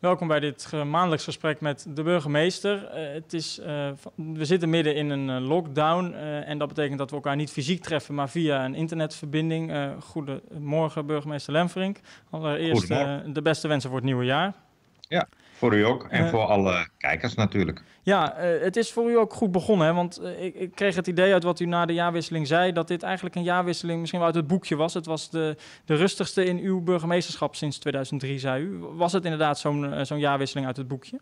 Welkom bij dit eh, maandelijks gesprek met de burgemeester. Eh, het is, eh, we zitten midden in een lockdown en dat betekent dat we elkaar niet fysiek treffen, maar via een internetverbinding. goedemorgen, burgemeester Lemfrink. Allereerst de beste wensen voor het nieuwe jaar. Ja, voor u ook en eh. voor alle kijkers natuurlijk. Ja, eh, het is voor u ook goed begonnen. Hè? Want eh, ik, ik, kreeg het idee uit wat u na de jaarwisseling zei... dat dit eigenlijk een jaarwisseling misschien wel uit het boekje was. Het was de, de rustigste in uw burgemeesterschap sinds 2003, zei u. Was het inderdaad zo'n zo'n jaarwisseling uit het boekje?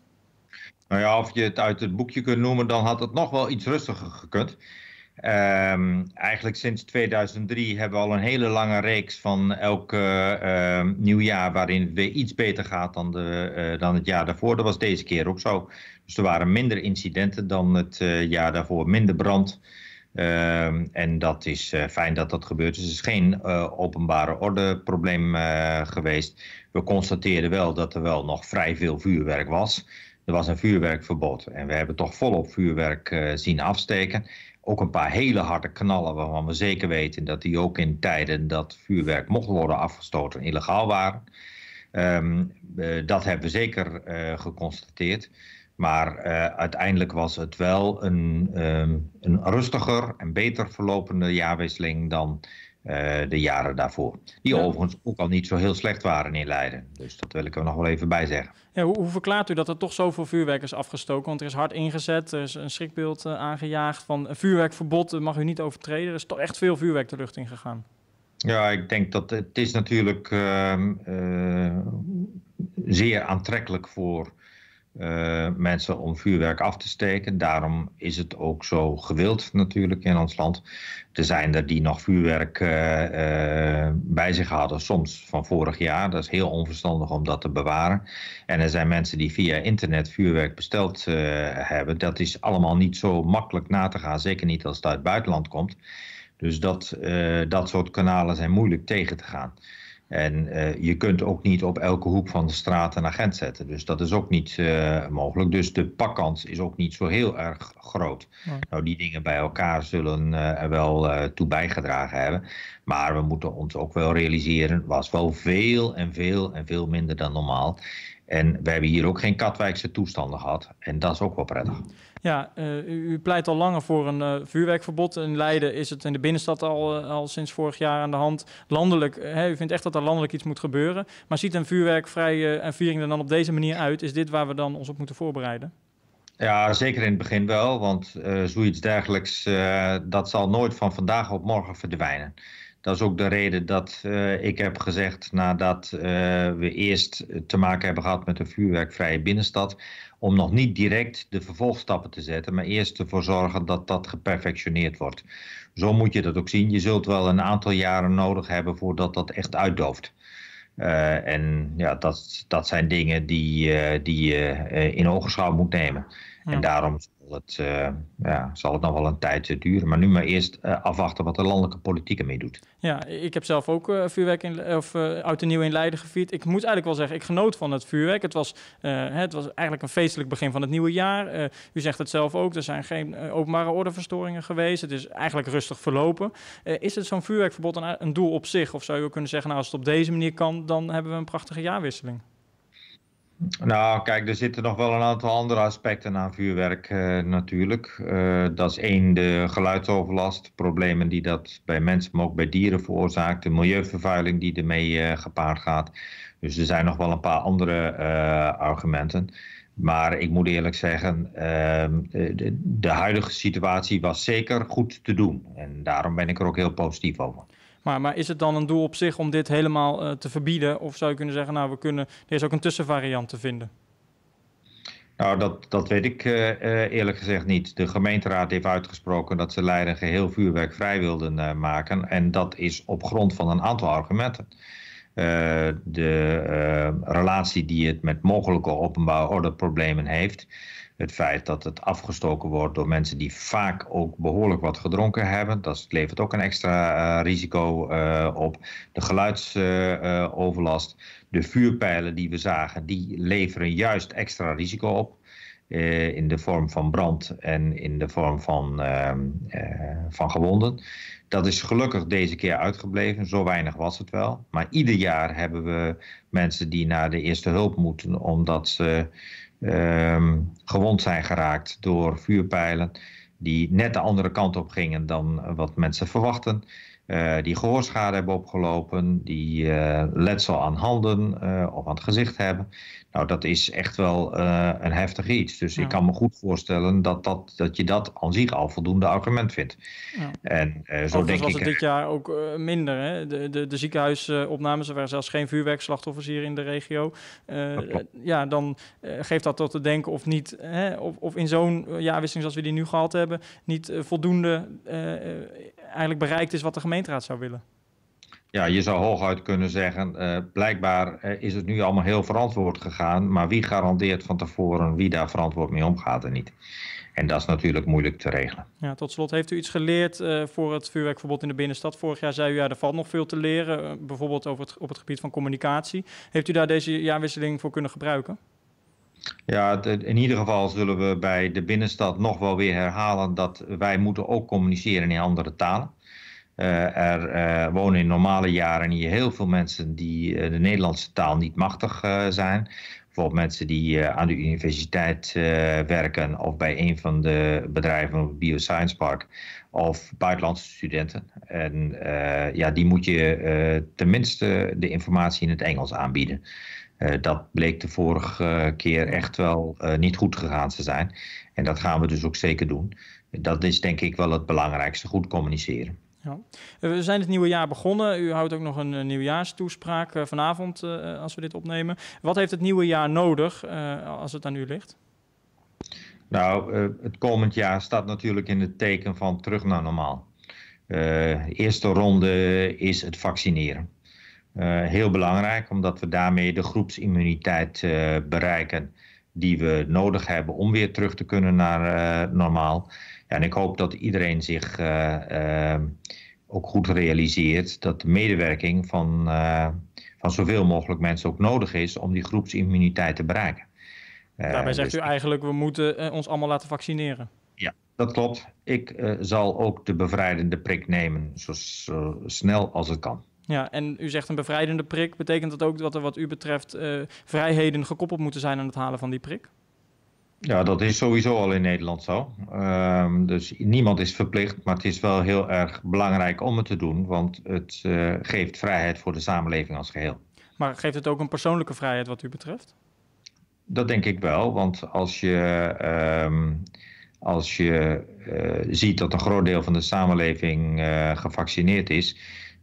Nou ja, of je het uit het boekje kunt noemen... dan had het nog wel iets rustiger gekund. Ehm, eigenlijk sinds 2003 hebben we al een hele lange reeks van elk uh, ehm, uh, nieuwjaar waarin het weer iets beter gaat dan, de, eh, dan het jaar daarvoor. Dat was deze keer ook zo. Dus er waren minder incidenten dan het eh, jaar daarvoor, minder brand. Ehm, en dat is eh, fijn dat dat gebeurt. Dus het is geen openbare orde probleem geweest. We constateerden wel dat er wel nog vrij veel vuurwerk was. Er was een vuurwerkverbod en we hebben toch volop vuurwerk zien afsteken ook een paar hele harde knallen waarvan we zeker weten dat die ook in tijden dat vuurwerk mocht worden afgestoten illegaal waren. Ehm, eh, dat hebben we zeker eh, geconstateerd. Maar eh, uiteindelijk was het wel een, ehm, een rustiger en beter verlopende jaarwisseling dan eh, de jaren daarvoor. Die overigens ook al niet zo heel slecht waren in Leiden. Dus dat wil ik er nog wel even bij zeggen. Ja, hoe, hoe, verklaart u dat er toch zoveel vuurwerk is afgestoken? Want er is hard ingezet, er is een schrikbeeld eh, aangejaagd van vuurwerkverbod eh, mag u niet overtreden. Er is toch echt veel vuurwerk de lucht in gegaan. Ja, ik denk dat het is natuurlijk ehm, zeer aantrekkelijk voor eh, mensen om vuurwerk af te steken. Daarom is het ook zo gewild natuurlijk in ons land. Er zijn er die nog vuurwerk eh, eh, bij zich hadden, soms van vorig jaar. Dat is heel onverstandig om dat te bewaren. En er zijn mensen die via internet vuurwerk besteld hebben. Dat is allemaal niet zo makkelijk na te gaan, zeker niet als het uit het buitenland komt. Dus dat, dat soort kanalen zijn moeilijk tegen te gaan. En eh, je kunt ook niet op elke hoek van de straat een agent zetten. Dus dat is ook niet eh, mogelijk. Dus de pakkans is ook niet zo heel erg groot. Nou, die dingen bij elkaar zullen eh, er wel toe bijgedragen hebben. Maar we moeten ons ook wel realiseren, was wel veel en veel en veel minder dan normaal. En we hebben hier ook geen Katwijkse toestanden gehad. En dat is ook wel prettig. Ja, eh, u pleit al langer voor een eh, vuurwerkverbod. In Leiden is het in de binnenstad al, eh, al sinds vorig jaar aan de hand. Landelijk, hè, u vindt echt dat er landelijk iets moet gebeuren. Maar ziet een vuurwerkvrije en viering er dan op deze manier uit? Is dit waar we dan ons op moeten voorbereiden? Ja, zeker in het begin wel, want zoiets dergelijks, dat zal nooit van vandaag op morgen verdwijnen. Dat is ook de reden dat eh, ik heb gezegd nadat uh, we eerst te maken hebben gehad met een vuurwerkvrije binnenstad, om nog niet direct de vervolgstappen te zetten, maar eerst ervoor zorgen dat dat geperfectioneerd wordt. Zo moet je dat ook zien. Je zult wel een aantal jaren nodig hebben voordat dat echt uitdooft. Eh, en ja, dat, dat zijn dingen die, die je in ogenschouw moet nemen. En daarom het, eh, ja, zal het nog wel een tijd duren. Maar nu maar eerst eh, afwachten wat de landelijke politiek ermee doet. Ja, ik heb zelf ook eh, vuurwerk in, of, uit de nieuw in Leiden gevierd. Ik moet eigenlijk wel zeggen, ik genoot van het vuurwerk. Het was, het was eigenlijk een feestelijk begin van het nieuwe jaar. u zegt het zelf ook, er zijn geen openbare ordeverstoringen geweest. Het is eigenlijk rustig verlopen. is het zo'n vuurwerkverbod een, een doel op zich? Of zou je ook kunnen zeggen, nou, als het op deze manier kan, dan hebben we een prachtige jaarwisseling? Nou, kijk, er zitten nog wel een aantal andere aspecten aan vuurwerk eh, natuurlijk. Eh, dat is één, de geluidsoverlast, problemen die dat bij mensen, maar ook bij dieren veroorzaakt, de milieuvervuiling die ermee eh, gepaard gaat. Dus er zijn nog wel een paar andere argumenten. Maar ik moet eerlijk zeggen, ehm, de, de huidige situatie was zeker goed te doen. En daarom ben ik er ook heel positief over. Maar, is het dan een doel op zich om dit helemaal eh, te verbieden? Of zou je kunnen zeggen, nou, we kunnen, er is ook een tussenvariant te vinden? Nou, dat, dat weet ik eh, eh, eerlijk gezegd niet. De gemeenteraad heeft uitgesproken dat ze Leiden geheel vrij wilden maken. En dat is op grond van een aantal argumenten. Eh, de eh, relatie die het met mogelijke openbare problemen heeft. Het feit dat het afgestoken wordt door mensen die vaak ook behoorlijk wat gedronken hebben. Dat levert ook een extra eh, risico op. De geluidsoverlast. de vuurpijlen die we zagen, die leveren juist extra risico op. Eh, in de vorm van brand en in de vorm van, ehm, eh, van gewonden. Dat is gelukkig deze keer uitgebleven, zo weinig was het wel. Maar ieder jaar hebben we mensen die naar de eerste hulp moeten omdat ze ehm, gewond zijn geraakt door vuurpijlen die net de andere kant op gingen dan wat mensen verwachten. Eh, die gehoorschade hebben opgelopen, die eh, letsel aan handen eh, of aan het gezicht hebben. Nou, dat is echt wel een heftig iets. Dus ik kan me goed voorstellen dat, dat, dat je dat aan zich al voldoende argument vindt. Ja. En zo denk was Het dit jaar ook minder. Hè? De, de, de, ziekenhuisopnames, er waren zelfs geen vuurwerkslachtoffers hier in de regio. ja, dan geeft dat tot te denken of niet, hè? Of, of in zo'n jaarwisseling zoals we die nu gehad hebben, niet voldoende eigenlijk bereikt is wat de gemeente zou willen. Ja, je zou hooguit kunnen zeggen, eh, blijkbaar eh, is het nu allemaal heel verantwoord gegaan, maar wie garandeert van tevoren wie daar verantwoord mee omgaat en niet? En dat is natuurlijk moeilijk te regelen. Ja, tot slot, heeft u iets geleerd eh, voor het vuurwerkverbod in de binnenstad? Vorig jaar zei u, ja, er valt nog veel te leren, bijvoorbeeld over het, op het gebied van communicatie. Heeft u daar deze jaarwisseling voor kunnen gebruiken? Ja, in ieder geval zullen we bij de binnenstad nog wel weer herhalen dat wij moeten ook communiceren in andere talen. Eh, er eh, wonen in normale jaren hier heel veel mensen die eh, de Nederlandse taal niet machtig zijn. Bijvoorbeeld mensen die aan de universiteit werken of bij een van de bedrijven op het Bioscience Park. Of buitenlandse studenten. En ja, die moet je tenminste de informatie in het Engels aanbieden. dat bleek de vorige keer echt wel niet goed gegaan te zijn. En dat gaan we dus ook zeker doen. Dat is denk ik wel het belangrijkste, goed communiceren. Ja. Eh, we zijn het nieuwe jaar begonnen. U houdt ook nog een, een eh, nieuwjaarstoespraak eh, vanavond als we dit opnemen. Wat heeft het nieuwe jaar nodig als het aan u ligt? Nou, het komend jaar staat natuurlijk in het teken van terug naar normaal. eerste ronde is het vaccineren. heel belangrijk, omdat we daarmee de groepsimmuniteit bereiken die we nodig hebben om weer terug te kunnen naar normaal en ik hoop dat iedereen zich eh, ehm, ook goed realiseert dat de medewerking van, eh, van zoveel mogelijk mensen ook nodig is om die groepsimmuniteit te bereiken. Eh, Daarbij zegt dus u eigenlijk, we moeten ons allemaal laten vaccineren. Ja, dat klopt. Ik zal ook de bevrijdende prik nemen, zo, snel als het kan. Ja, en u zegt een bevrijdende prik. Betekent dat ook dat er wat u betreft vrijheden gekoppeld moeten zijn aan het halen van die prik? Ja, dat is sowieso al in Nederland zo. Ehm, dus niemand is verplicht, maar het is wel heel erg belangrijk om het te doen, want het eh, geeft vrijheid voor de samenleving als geheel. Maar geeft het ook een persoonlijke vrijheid wat u betreft? Dat denk ik wel, want als je, ehm, als je eh, ziet dat een groot deel van de samenleving eh, gevaccineerd is,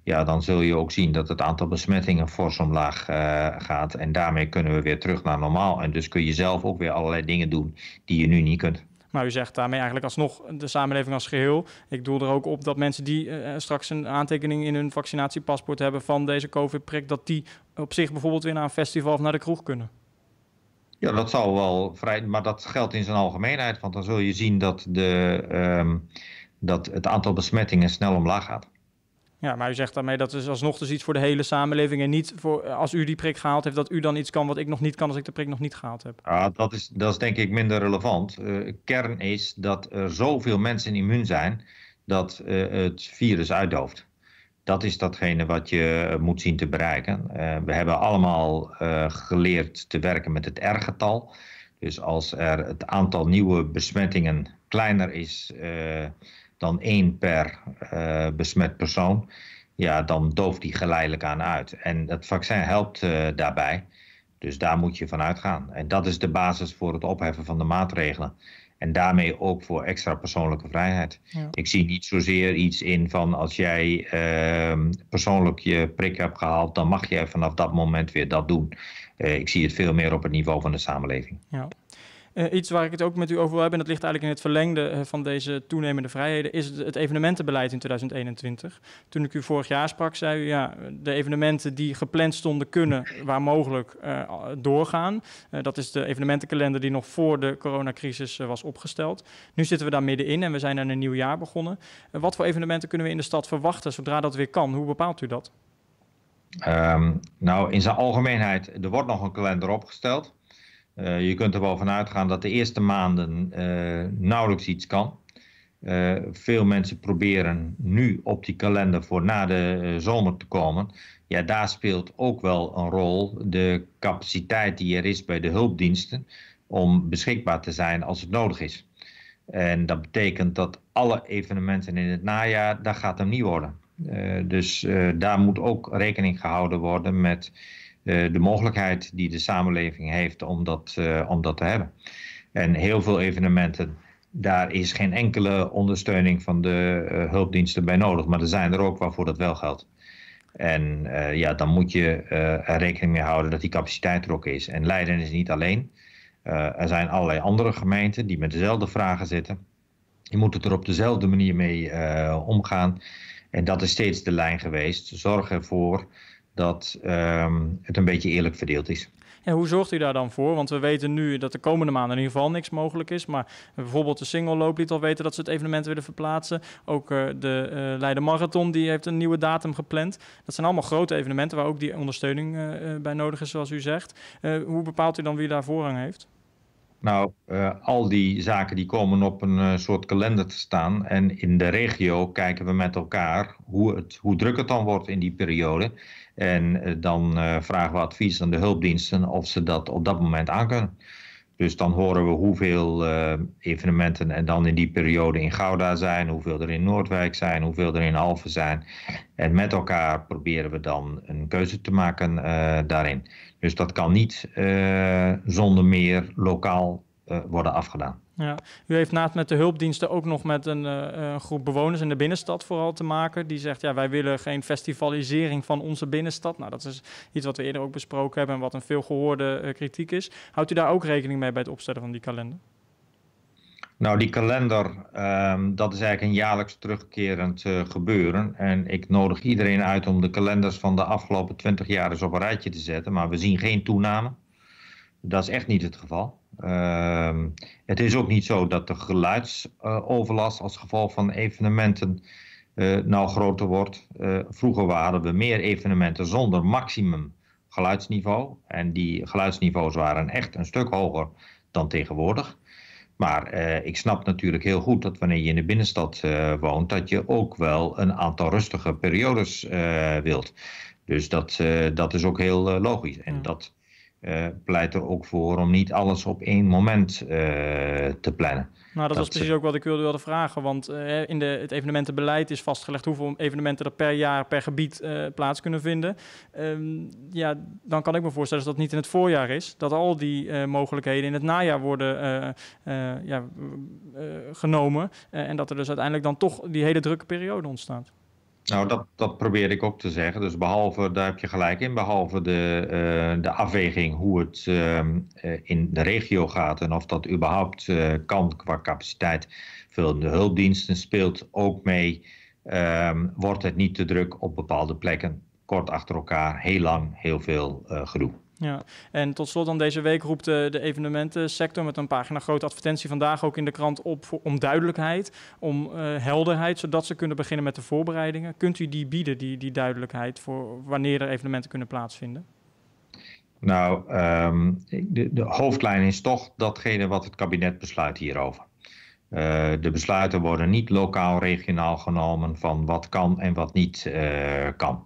ja, dan zul je ook zien dat het aantal besmettingen fors omlaag eh, gaat. En daarmee kunnen we weer terug naar normaal. En dus kun je zelf ook weer allerlei dingen doen die je nu niet kunt. Maar u zegt daarmee eigenlijk alsnog de samenleving als geheel. Ik doel er ook op dat mensen die eh, eh, straks een aantekening in hun vaccinatiepaspoort hebben van deze COVID-prik, dat die op zich bijvoorbeeld weer naar een festival of naar de kroeg kunnen. Ja, dat zou wel vrij, maar dat geldt in zijn algemeenheid, want dan zul je zien dat, de, ehm, dat het aantal besmettingen snel omlaag gaat maar u zegt daarmee dat is alsnog dus iets voor de hele samenleving en niet voor als u die prik gehaald heeft, dat u dan iets kan wat ik nog niet kan als ik de prik nog niet gehaald heb. dat is, dat is denk ik minder relevant. Eh, kern is dat er zoveel mensen immuun zijn dat eh, het virus uitdooft. Dat is datgene wat je eh, moet zien te bereiken. we hebben allemaal geleerd te werken met het R-getal. Dus als er het aantal nieuwe besmettingen kleiner is dan één per eh, besmet persoon, ja, dan dooft die geleidelijk aan uit. En dat vaccin helpt eh, daarbij. Dus daar moet je van uitgaan. En dat is de basis voor het opheffen van de maatregelen. En daarmee ook voor extra persoonlijke vrijheid. Ik zie niet zozeer iets in van als jij ehm, persoonlijk je prik hebt gehaald, dan mag je vanaf dat moment weer dat doen. Eh, ik zie het veel meer op het niveau van de samenleving. Ja. Eh, iets waar ik het ook met u over wil hebben, en dat ligt eigenlijk in het verlengde eh, van deze toenemende vrijheden, is het, evenementenbeleid in 2021. Toen ik u vorig jaar sprak, zei u ja, de evenementen die gepland stonden kunnen waar mogelijk eh, doorgaan. dat is de evenementenkalender die nog voor de coronacrisis was opgesteld. Nu zitten we daar middenin en we zijn aan een nieuw jaar begonnen. wat voor evenementen kunnen we in de stad verwachten zodra dat weer kan? Hoe bepaalt u dat? Ehm, nou, in zijn algemeenheid, er wordt nog een kalender opgesteld. Eh, je kunt er wel van uitgaan dat de eerste maanden eh, nauwelijks iets kan. Eh, veel mensen proberen nu op die kalender voor na de zomer te komen. Ja, daar speelt ook wel een rol de capaciteit die er is bij de hulpdiensten om beschikbaar te zijn als het nodig is. En dat betekent dat alle evenementen in het najaar, daar gaat hem niet worden. dus daar moet ook rekening gehouden worden met eh, de mogelijkheid die de samenleving heeft om dat, eh, om dat te hebben. En heel veel evenementen, daar is geen enkele ondersteuning van de eh, hulpdiensten bij nodig. Maar er zijn er ook waarvoor dat wel geldt. En ja, dan moet je er rekening mee houden dat die capaciteit er ook is. En Leiden is niet alleen. er zijn allerlei andere gemeenten die met dezelfde vragen zitten. Je moet het er op dezelfde manier mee omgaan. En dat is steeds de lijn geweest. Zorg ervoor dat ehm, het een beetje eerlijk verdeeld is. hoe zorgt u daar dan voor? Want we weten nu dat de komende maanden in ieder geval niks mogelijk is. Maar bijvoorbeeld de single loop liet al weten dat ze het evenement willen verplaatsen. Ook eh, de uh, Leiden Marathon die heeft een nieuwe datum gepland. Dat zijn allemaal grote evenementen waar ook die ondersteuning eh, bij nodig is, zoals u zegt. hoe bepaalt u dan wie daar voorrang heeft? Nou, eh, al die zaken die komen op een eh, soort kalender te staan. En in de regio kijken we met elkaar hoe, het, hoe druk het dan wordt in die periode. En eh, dan vragen we advies aan de hulpdiensten of ze dat op dat moment aan kunnen. Dus dan horen we hoeveel evenementen er dan in die periode in Gouda zijn, hoeveel er in Noordwijk zijn, hoeveel er in Alphen zijn. En met elkaar proberen we dan een keuze te maken daarin. Dus dat kan niet eh, zonder meer lokaal eh, worden afgedaan. Ja. U heeft naast met de hulpdiensten ook nog met eh, een, groep bewoners in de binnenstad vooral te maken. Die zegt, ja, wij willen geen festivalisering van onze binnenstad. Nou, dat is iets wat we eerder ook besproken hebben en wat een veelgehoorde uh, kritiek is. Houdt u daar ook rekening mee bij het opstellen van die kalender? Nou, die kalender, ehm, dat is eigenlijk een jaarlijks terugkerend eh, gebeuren. En ik nodig iedereen uit om de kalenders van de afgelopen twintig jaar eens op een rijtje te zetten. Maar we zien geen toename. Dat is echt niet het geval. Ehm, het is ook niet zo dat de geluidsoverlast eh, als gevolg van evenementen uh, nou groter wordt. vroeger waren we meer evenementen zonder maximum geluidsniveau. En die geluidsniveaus waren echt een stuk hoger dan tegenwoordig. Maar eh, ik snap natuurlijk heel goed dat wanneer je in de binnenstad eh, woont, dat je ook wel een aantal rustige periodes eh, wilt. Dus dat, dat is ook heel logisch. En dat pleit er ook voor om niet alles op één moment te plannen. Nou, dat, was precies ook wat ik wilde, vragen. Want eh, in de, het evenementenbeleid is vastgelegd hoeveel evenementen er per jaar per gebied eh, plaats kunnen vinden. Ehm, ja, dan kan ik me voorstellen dat dat niet in het voorjaar is. Dat al die eh, mogelijkheden in het najaar worden ja, genomen. en dat er dus uiteindelijk dan toch die hele drukke periode ontstaat. Nou, dat, probeer ik ook te zeggen. Dus behalve, daar heb je gelijk in, behalve de, eh, de afweging hoe het ehm, eh, in de regio gaat en of dat überhaupt eh, kan qua capaciteit. Veel de hulpdiensten speelt ook mee. Ehm, wordt het niet te druk op bepaalde plekken, kort achter elkaar, heel lang, heel veel gedoe. Ja, en tot slot dan deze week roept eh, de, evenementensector met een pagina grote advertentie vandaag ook in de krant op voor, om duidelijkheid, om eh, helderheid, zodat ze kunnen beginnen met de voorbereidingen. Kunt u die bieden, die, die duidelijkheid, voor wanneer er evenementen kunnen plaatsvinden? Nou, ehm, de, de hoofdlijn is toch datgene wat het kabinet besluit hierover. Eh, de besluiten worden niet lokaal, regionaal genomen van wat kan en wat niet kan.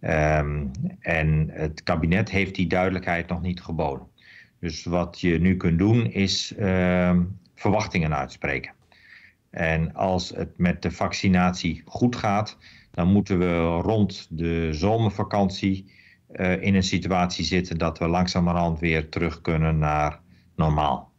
Ehm, en het kabinet heeft die duidelijkheid nog niet geboden. Dus wat je nu kunt doen is ehm, verwachtingen uitspreken. En als het met de vaccinatie goed gaat, dan moeten we rond de zomervakantie eh, in een situatie zitten dat we langzamerhand weer terug kunnen naar normaal.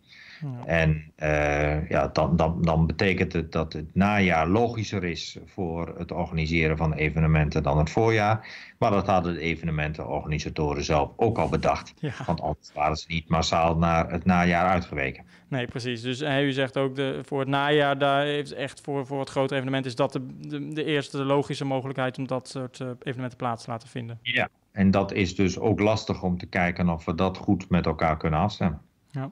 En eh, ja, dan, dan, dan betekent het dat het najaar logischer is voor het organiseren van evenementen dan het voorjaar. Maar dat hadden de evenementenorganisatoren zelf ook al bedacht. Want anders waren ze niet massaal naar het najaar uitgeweken. Nee, precies. Dus eh, u zegt ook de, voor het najaar, daar heeft echt voor, voor het grote evenement, is dat de, de, de eerste logische mogelijkheid om dat soort eh, evenementen plaats te laten vinden. Ja, en dat is dus ook lastig om te kijken of we dat goed met elkaar kunnen afstemmen. Ja.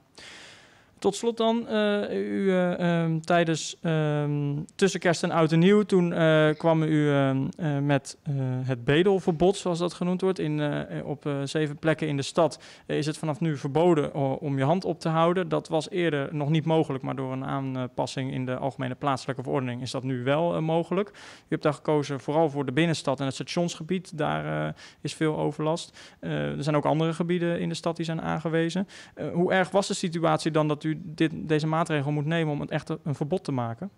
Tot slot dan, eh, u, eh, ehm, tijdens um, tussen kerst en oud en nieuw, toen eh, kwam u ehm, met het bedelverbod, zoals dat genoemd wordt, in, op zeven plekken in de stad. is het vanaf nu verboden om je hand op te houden? Dat was eerder nog niet mogelijk, maar door een aanpassing in de algemene plaatselijke verordening is dat nu wel mogelijk. U hebt daar gekozen vooral voor de binnenstad en het stationsgebied. Daar is veel overlast. er zijn ook andere gebieden in de stad die zijn aangewezen. hoe erg was de situatie dan dat u dit, deze maatregel moet nemen om het echt een verbod te maken?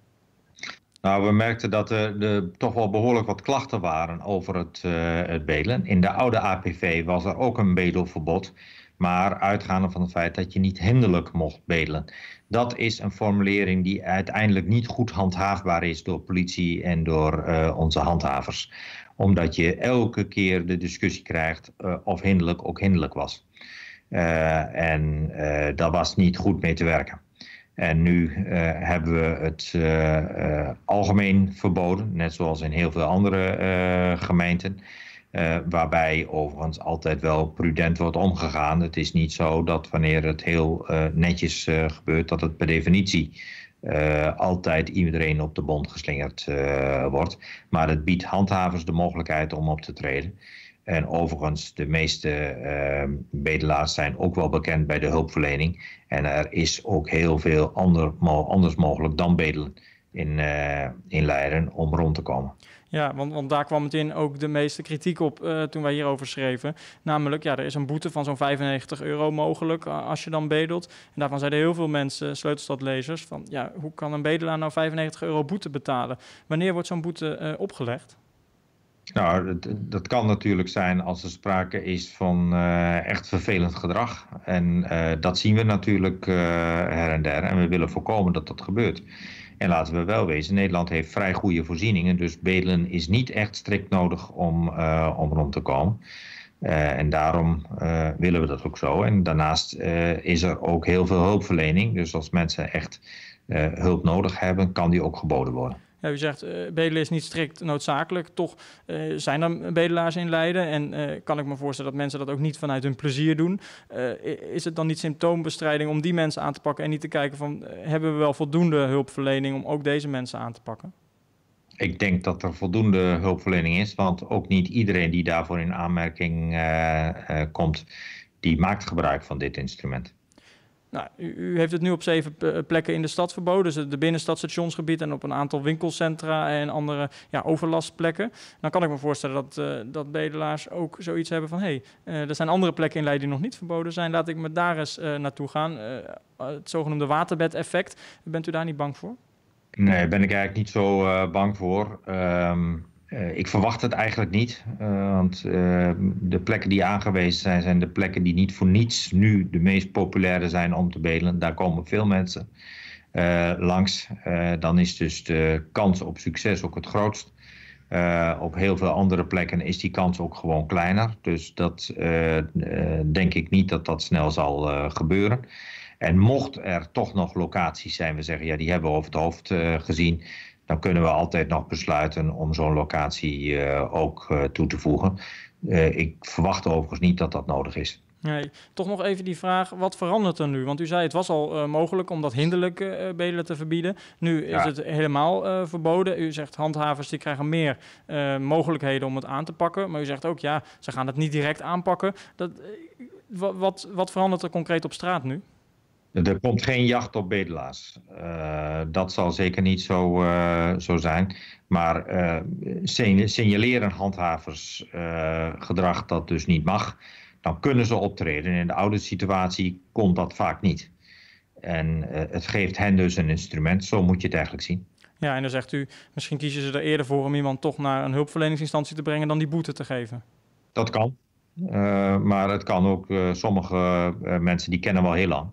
Nou, we merkten dat er, de, toch wel behoorlijk wat klachten waren over het, eh, het bedelen. In de oude APV was er ook een bedelverbod. Maar uitgaande van het feit dat je niet hinderlijk mocht bedelen. Dat is een formulering die uiteindelijk niet goed handhaafbaar is door politie en door eh, onze handhavers. Omdat je elke keer de discussie krijgt eh, of hinderlijk ook hinderlijk was. Eh, en eh, daar was niet goed mee te werken. En nu eh, hebben we het algemeen verboden, net zoals in heel veel andere gemeenten. Uh, waarbij overigens altijd wel prudent wordt omgegaan. Het is niet zo dat wanneer het heel netjes gebeurt, dat het per definitie eh, altijd iedereen op de bond geslingerd eh, wordt. Maar het biedt handhavers de mogelijkheid om op te treden. En overigens, de meeste ehm, bedelaars zijn ook wel bekend bij de hulpverlening. En er is ook heel veel ander, anders mogelijk dan bedelen in, eh, in Leiden om rond te komen. Ja, want, want daar kwam meteen ook de meeste kritiek op eh, toen wij hierover schreven. Namelijk, ja, er is een boete van zo'n 95 euro mogelijk eh, als je dan bedelt. En daarvan zeiden heel veel mensen, sleutelstadlezers, van ja, hoe kan een bedelaar nou 95 euro boete betalen? Wanneer wordt zo'n boete eh, opgelegd? Nou, dat, dat, kan natuurlijk zijn als er sprake is van echt vervelend gedrag. En dat zien we natuurlijk uh, her en der. En we willen voorkomen dat dat gebeurt. En laten we wel wezen, Nederland heeft vrij goede voorzieningen. Dus bedelen is niet echt strikt nodig om, uh, om rond te komen. Eh, en daarom eh, willen we dat ook zo. En daarnaast is er ook heel veel hulpverlening. Dus als mensen echt hulp nodig hebben, kan die ook geboden worden. Ja, u zegt, uh, bedelen is niet strikt noodzakelijk. Toch eh, zijn er bedelaars in Leiden. En eh, kan ik me voorstellen dat mensen dat ook niet vanuit hun plezier doen. is het dan niet symptoombestrijding om die mensen aan te pakken... en niet te kijken van, hebben we wel voldoende hulpverlening... om ook deze mensen aan te pakken? Ik denk dat er voldoende hulpverlening is. Want ook niet iedereen die daarvoor in aanmerking komt... die maakt gebruik van dit instrument. Nou, u, u, heeft het nu op zeven eh, plekken in de stad verboden. Dus de binnenstadstationsgebied en op een aantal winkelcentra en andere ja, overlastplekken. Dan kan ik me voorstellen dat, eh, dat bedelaars ook zoiets hebben van... hé, hey, eh, er zijn andere plekken in Leiden die nog niet verboden zijn. Laat ik me daar eens naartoe gaan. het zogenoemde waterbedeffect. Bent u daar niet bang voor? Nee, ben ik eigenlijk niet zo bang voor. Ehm, eh, ik verwacht het eigenlijk niet, eh, want eh, de plekken die aangewezen zijn, zijn de plekken die niet voor niets nu de meest populaire zijn om te bedelen. Daar komen veel mensen langs. dan is dus de kans op succes ook het grootst. op heel veel andere plekken is die kans ook gewoon kleiner. Dus dat denk ik niet dat dat snel zal gebeuren. En mocht er toch nog locaties zijn, we zeggen ja, die hebben we over het hoofd gezien dan kunnen we altijd nog besluiten om zo'n locatie eh, ook eh, toe te voegen. Eh, ik verwacht overigens niet dat dat nodig is. Nee, toch nog even die vraag, wat verandert er nu? Want u zei het was al mogelijk om dat hinderlijke uh, bedelen te verbieden. Nu is het helemaal verboden. U zegt handhavers die krijgen meer mogelijkheden om het aan te pakken. Maar u zegt ook ja, ze gaan het niet direct aanpakken. Dat, wat, wat verandert er concreet op straat nu? Er komt geen jacht op bedelaars. Eh, dat zal zeker niet zo, eh, zo zijn. Maar uh, signaleren handhavers gedrag dat dus niet mag, dan kunnen ze optreden. In de oude situatie komt dat vaak niet. En het geeft hen dus een instrument. Zo moet je het eigenlijk zien. Ja, en dan zegt u, misschien kiezen ze er eerder voor om iemand toch naar een hulpverleningsinstantie te brengen dan die boete te geven. Dat kan. maar het kan ook sommige mensen die kennen wel heel lang.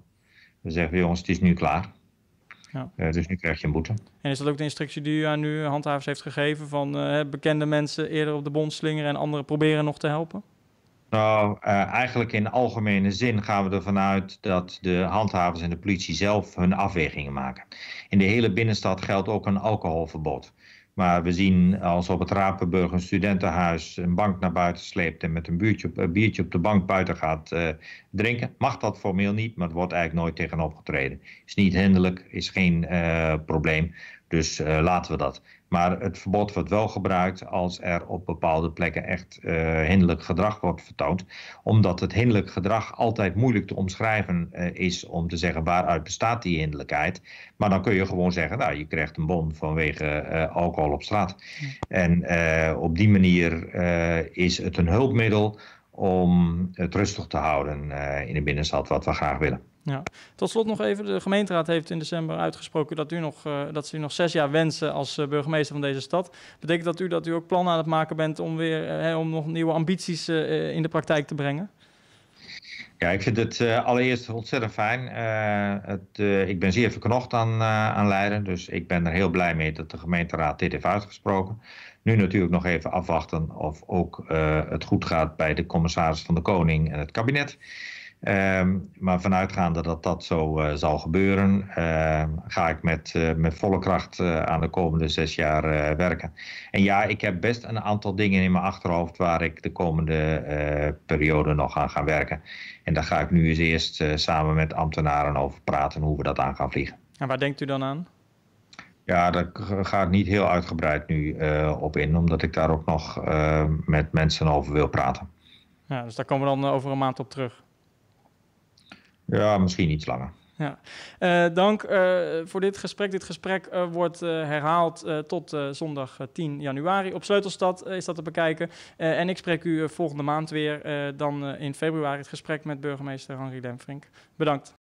Dan zeggen we, jongens, het is nu klaar. Ja. Eh, dus nu krijg je een boete. En is dat ook de instructie die u aan nu handhavers heeft gegeven van eh, bekende mensen eerder op de bond slingeren en anderen proberen nog te helpen? Nou, eh, eigenlijk in algemene zin gaan we ervan uit dat de handhavers en de politie zelf hun afwegingen maken. In de hele binnenstad geldt ook een alcoholverbod. Maar we zien als op het Rapenburg een studentenhuis een bank naar buiten sleept en met een, op, een biertje op de bank buiten gaat eh, drinken. Mag dat formeel niet, maar het wordt eigenlijk nooit tegenopgetreden. Is niet hinderlijk, is geen eh, probleem. Dus eh, laten we dat. Maar het verbod wordt wel gebruikt als er op bepaalde plekken echt uh, hinderlijk gedrag wordt vertoond. Omdat het hinderlijk gedrag altijd moeilijk te omschrijven eh, is om te zeggen waaruit bestaat die hinderlijkheid. Maar dan kun je gewoon zeggen, nou je krijgt een bon vanwege eh, alcohol op straat. En op die manier is het een hulpmiddel om het eh, rustig te houden eh, in de binnenstad, wat we graag willen. Ja. Tot slot nog even, de gemeenteraad heeft in december uitgesproken dat, u nog, eh, dat ze u nog zes jaar wensen als burgemeester van deze stad. Betekent dat u dat u ook plannen aan het maken bent om, weer, om nog nieuwe ambities in de praktijk te brengen? Ja, ik vind het allereerst ontzettend fijn. Het, ik ben zeer verknocht aan, aan Leiden, dus ik ben er heel blij mee dat de gemeenteraad dit heeft uitgesproken. Nu natuurlijk nog even afwachten of ook eh, het goed gaat bij de commissaris van de Koning en het kabinet. Um, maar vanuitgaande dat dat zo eh, zal gebeuren, ehm, ga ik met, eh, met volle kracht aan de komende zes jaar werken. En ja, ik heb best een aantal dingen in mijn achterhoofd waar ik de komende periode nog aan ga werken. En daar ga ik nu eens eerst samen met ambtenaren over praten hoe we dat aan gaan vliegen. En waar denkt u dan aan? Ja, daar ga ik niet heel uitgebreid nu eh, op in, omdat ik daar ook nog eh, met mensen over wil praten. Ja, dus daar komen we dan eh, over een maand op terug. Ja, misschien iets langer. Ja. dank voor dit gesprek. Dit gesprek wordt herhaald tot zondag 10 januari. Op Sleutelstad is dat te bekijken. en ik spreek u volgende maand weer, dan in februari, het gesprek met burgemeester Henri Denfrink. Bedankt.